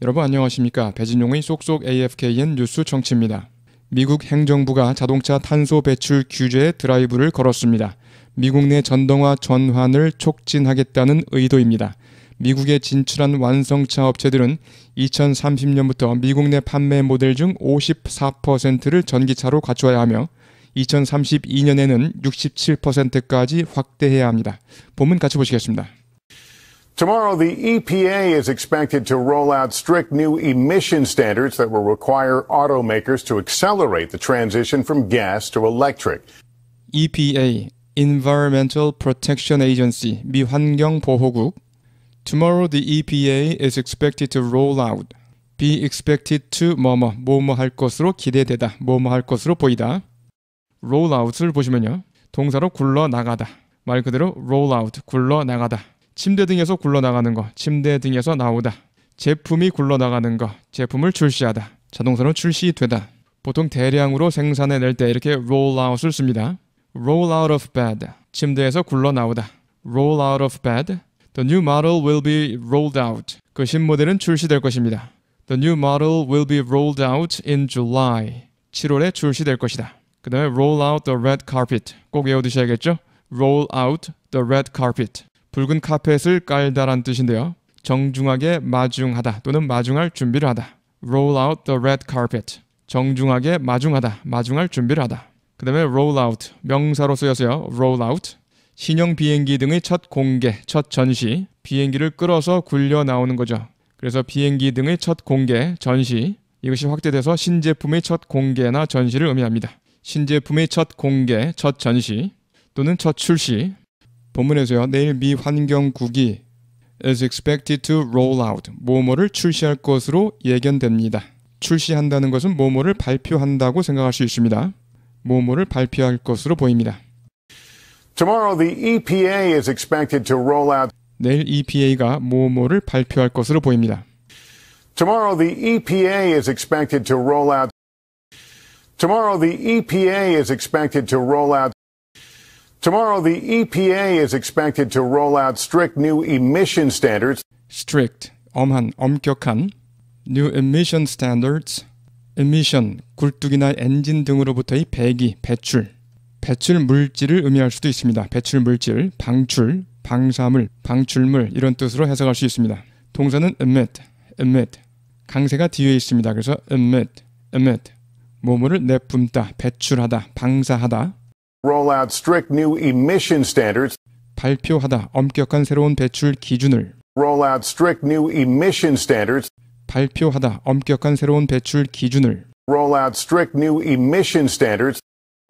여러분 안녕하십니까. 배진용의 쏙쏙 AFKN 뉴스 정치입니다. 미국 행정부가 자동차 탄소 배출 규제에 드라이브를 걸었습니다. 미국 내 전동화 전환을 촉진하겠다는 의도입니다. 미국에 진출한 완성차 업체들은 2030년부터 미국 내 판매 모델 중 54%를 전기차로 갖추어야 하며 2032년에는 67%까지 확대해야 합니다. 본문 같이 보시겠습니다. Tomorrow, the EPA is expected to roll out strict new emission standards that will require automakers to accelerate the transition from gas to electric. EPA, Environmental Protection Agency, 미 환경보호국. Tomorrow, the EPA is expected to roll out. Be expected to 뭐뭐 뭐뭐 할 것으로 기대되다 뭐뭐 할 것으로 보이다. roll out을 보시면요. 동사로 굴러 나가다. 말 그대로 roll out 굴러 나가다. 침대 등에서 굴러나가는 거, 침대 등에서 나오다. 제품이 굴러나가는 거, 제품을 출시하다. 자동차는 출시되다. 보통 대량으로 생산해낼 때 이렇게 roll out을 씁니다. roll out of bed, 침대에서 굴러나오다. roll out of bed. The new model will be rolled out. 그 신모델은 출시될 것입니다. The new model will be rolled out in July. 7월에 출시될 것이다. 그 다음에 roll out the red carpet. 꼭 외워두셔야겠죠? roll out the red carpet. 붉은 카펫을 깔다란 뜻인데요. 정중하게 마중하다 또는 마중할 준비를 하다. roll out the red carpet. 정중하게 마중하다, 마중할 준비를 하다. 그 다음에 roll out, 명사로 쓰여서요. roll out. 신형 비행기 등의 첫 공개, 첫 전시. 비행기를 끌어서 굴려 나오는 거죠. 그래서 비행기 등의 첫 공개, 전시. 이것이 확대돼서 신제품의 첫 공개나 전시를 의미합니다. 신제품의 첫 공개, 첫 전시 또는 첫 출시. 본문에서요. 내일 미 환경국이 is expected to roll out 뭐뭐를 출시할 것으로 예견됩니다. 출시한다는 것은 뭐뭐를 발표한다고 생각할 수 있습니다. 뭐뭐를 발표할 것으로 보입니다. Tomorrow the EPA is expected to roll out 내일 EPA가 뭐뭐를 발표할 것으로 보입니다. Tomorrow the EPA is expected to roll out Tomorrow the EPA is expected to roll out Tomorrow, the EPA is expected to roll out strict new emission standards. strict, 엄한, 엄격한 new emission standards, emission, 굴뚝이나 엔진 등으로부터의 배기, 배출, 배출 물질을 의미할 수도 있습니다. 배출 물질, 방출, 방사물, 방출물 이런 뜻으로 해석할 수 있습니다. 동사는 emit, emit, 강세가 뒤에 있습니다. 그래서 emit, emit, 뭐뭐를 내뿜다, 배출하다, 방사하다 roll out strict new emission standards. 발표하다 엄격한 새로운 배출 기준을 roll out strict new emission standards. 발표하다 엄격한 새로운 배출 기준을 roll out strict new emission standards.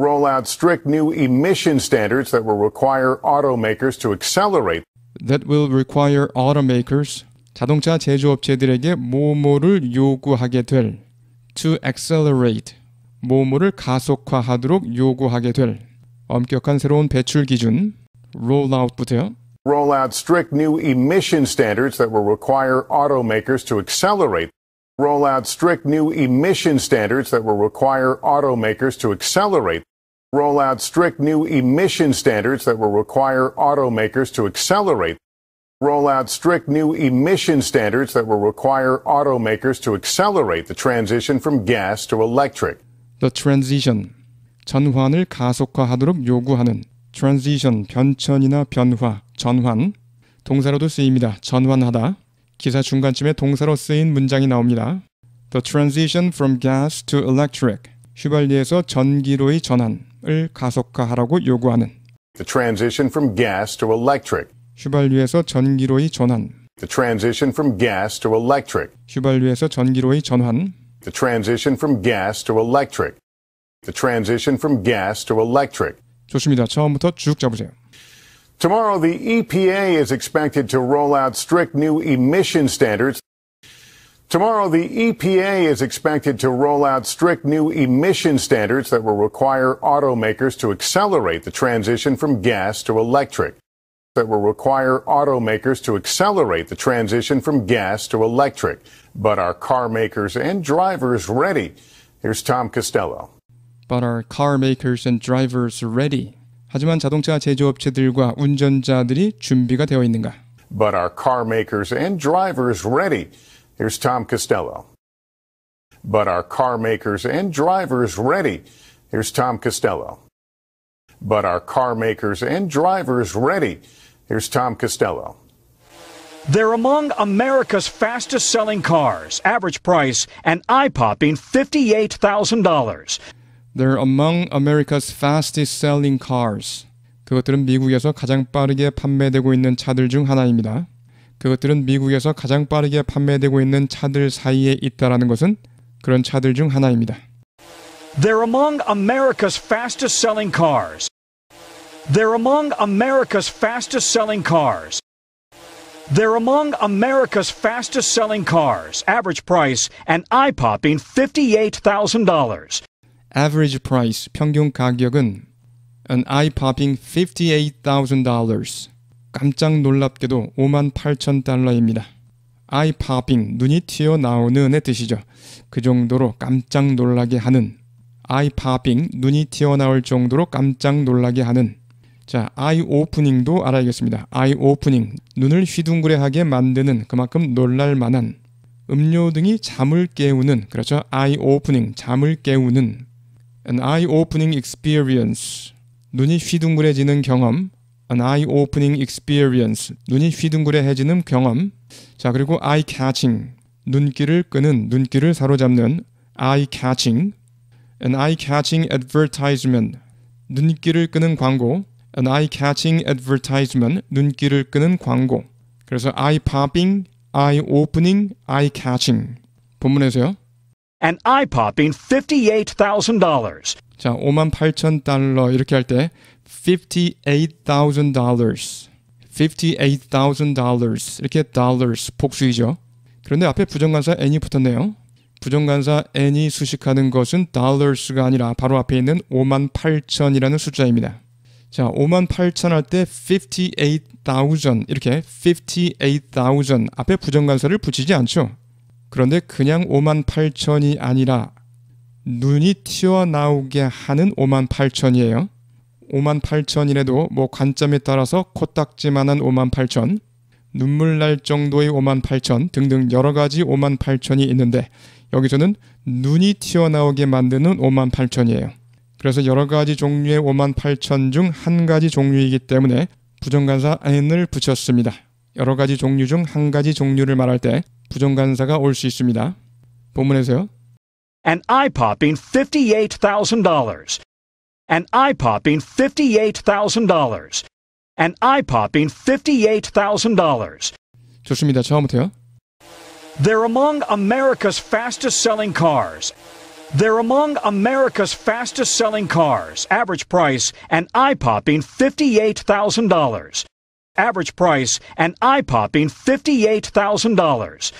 Roll out strict new emission standards that will require automakers to accelerate. That will require automakers 자동차 제조업체들에게 뭐뭐를 요구하게 될 to accelerate 뭐뭐를 가속화하도록 요구하게 될 엄격한 새로운 배출 기준 rollout부터요. roll out strict new emission standards that will require automakers to accelerate roll out strict new emission standards that will require automakers to accelerate roll out strict new emission standards that will require automakers to accelerate roll out strict new emission standards that will require automakers to accelerate the transition from gas to electric the transition 전환을 가속화하도록 요구하는 transition, 변천이나 변화, 전환 동사로도 쓰입니다. 전환하다. 기사 중간쯤에 동사로 쓰인 문장이 나옵니다. The transition from gas to electric. 휘발유에서 전기로의 전환을 가속화하라고 요구하는 The transition from gas to electric. 휘발유에서 전기로의 전환. The transition from gas to electric. 휘발유에서 전기로의 전환. The transition from gas to electric. The transition from gas to electric. 좋습니다. 처음부터 쭉 잡으세요. Tomorrow, the EPA is expected to roll out strict new emission standards. Tomorrow, the EPA is expected to roll out strict new emission standards that will require automakers to accelerate the transition from gas to electric. That will require automakers to accelerate the transition from gas to electric. But are car makers and drivers ready? Here's Tom Costello but are car makers and drivers ready? 하지만 자동차 제조업체들과 운전자들이 준비가 되어 있는가? But are car makers and drivers ready? Here's Tom Costello. But are car makers and drivers ready? Here's Tom Costello. But are car makers and drivers ready? Here's Tom Costello. They're among America's fastest selling cars, average price and eye popping $58,000. They're among America's fastest selling cars. 그것들은 미국에서 가장 빠르게 판매되고 있는 차들 중 하나입니다. 그것들은 미국에서 가장 빠르게 판매되고 있는 차들 사이에 있다라는 것은 그런 차들 중 하나입니다. They're among America's fastest selling cars. They're among America's fastest selling cars. They're among America's fastest selling cars. Average price an eye popping $58,000. average price 평균 가격은 an eye-popping $58,000 깜짝 놀랍게도 58,000달러입니다. eye-popping 눈이 튀어나오는의 뜻이죠. 그 정도로 깜짝 놀라게 하는 eye-popping 눈이 튀어나올 정도로 깜짝 놀라게 하는 자, eye opening도 알아야겠습니다. eye opening 눈을 휘둥그레하게 만드는 그만큼 놀랄 만한 음료 등이 잠을 깨우는 그렇죠. eye opening 잠을 깨우는 an eye-opening experience, 눈이 휘둥그레지는 경험, an eye-opening experience, 눈이 휘둥그레해지는 경험, 자 그리고 eye-catching, 눈길을 끄는, 눈길을 사로잡는 eye-catching, an eye-catching advertisement, 눈길을 끄는 광고, an eye-catching advertisement, 눈길을 끄는 광고. 그래서 eye-popping, eye-opening, eye-catching. 본문에서요. a n eye-popping $58,000. 자, 58,000달러 이렇게 할 때 $58,000. $58,000 이렇게 dollars 복수이죠. 그런데 앞에 부정관사 n이 붙었네요. 부정관사 n이 수식하는 것은 dollars가 아니라 바로 앞에 있는 58,000이라는 숫자입니다. 자, 58,000 할 때 58,000 이렇게 58,000 앞에 부정관사를 붙이지 않죠. 그런데 그냥 5만 8천이 아니라 눈이 튀어나오게 하는 5만 8천이에요. 5만 8천이라도 뭐 관점에 따라서 코딱지만한 5만 8천, 눈물 날 정도의 5만 8천 등등 여러 가지 5만 8천이 있는데 여기서는 눈이 튀어나오게 만드는 5만 8천이에요. 그래서 여러 가지 종류의 5만 8천 중한 가지 종류이기 때문에 부정관사 n을 붙였습니다. 여러 가지 종류 중 한 가지 종류를 말할 때 부정간사가 올 수 있습니다. 본문에서요. An eye-popping $58,000. An eye-popping $58,000. An eye-popping $58,000. 좋습니다. 처음부터요. They're among America's fastest-selling cars. They're among America's fastest selling cars. Average price, an eye popping $58,000 average price an eye-popping $58,000.